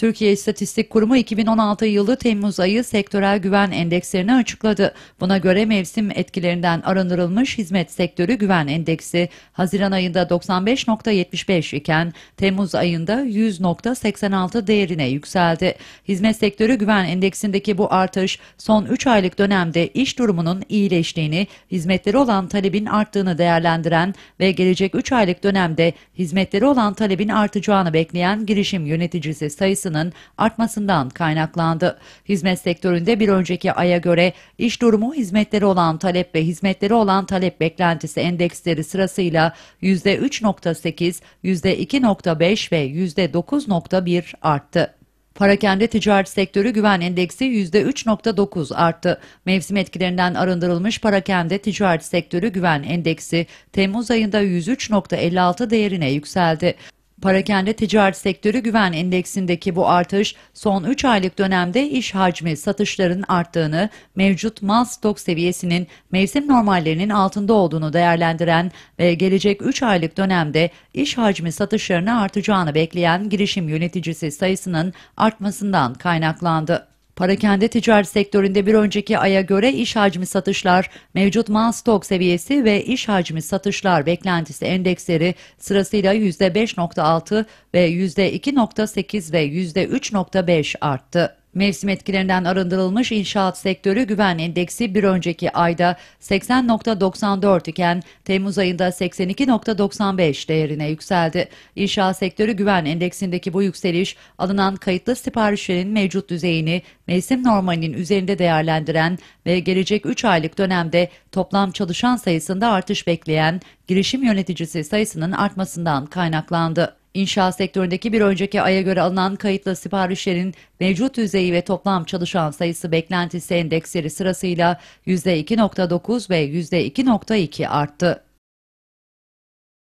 Türkiye İstatistik Kurumu 2016 yılı Temmuz ayı sektörel güven endekslerini açıkladı. Buna göre mevsim etkilerinden arındırılmış hizmet sektörü güven endeksi Haziran ayında 95.75 iken Temmuz ayında 100.86 değerine yükseldi. Hizmet sektörü güven endeksindeki bu artış son 3 aylık dönemde iş durumunun iyileştiğini, hizmetleri olan talebin arttığını değerlendiren ve gelecek 3 aylık dönemde hizmetleri olan talebin artacağını bekleyen girişim yöneticisi sayısını sayısının artmasından kaynaklandı. Hizmet sektöründe bir önceki aya göre iş durumu hizmetleri olan talep ve hizmetleri olan talep beklentisi endeksleri sırasıyla %3.8, %2.5 ve %9.1 arttı. Parakende ticaret sektörü güven endeksi %3.9 arttı. Mevsim etkilerinden arındırılmış parakende ticaret sektörü güven endeksi Temmuz ayında 103.56 değerine yükseldi. Parakende ticaret sektörü güven endeksindeki bu artış son 3 aylık dönemde iş hacmi satışların arttığını, mevcut mal stok seviyesinin mevsim normallerinin altında olduğunu değerlendiren ve gelecek 3 aylık dönemde iş hacmi satışlarını artacağını bekleyen girişim yöneticisi sayısının artmasından kaynaklandı. Parakende ticaret sektöründe bir önceki aya göre iş hacmi satışlar, mevcut mal stok seviyesi ve iş hacmi satışlar beklentisi endeksleri sırasıyla %5.6 ve %2.8 ve %3.5 arttı. Mevsim etkilerinden arındırılmış inşaat sektörü güven endeksi bir önceki ayda 80.94 iken Temmuz ayında 82.95 değerine yükseldi. İnşaat sektörü güven endeksindeki bu yükseliş alınan kayıtlı siparişlerin mevcut düzeyini mevsim normalinin üzerinde değerlendiren ve gelecek 3 aylık dönemde toplam çalışan sayısında artış bekleyen girişim yöneticisi sayısının artmasından kaynaklandı. İnşaat sektöründeki bir önceki aya göre alınan kayıtlı siparişlerin mevcut düzeyi ve toplam çalışan sayısı beklentisi endeksleri sırasıyla %2.9 ve %2.2 arttı.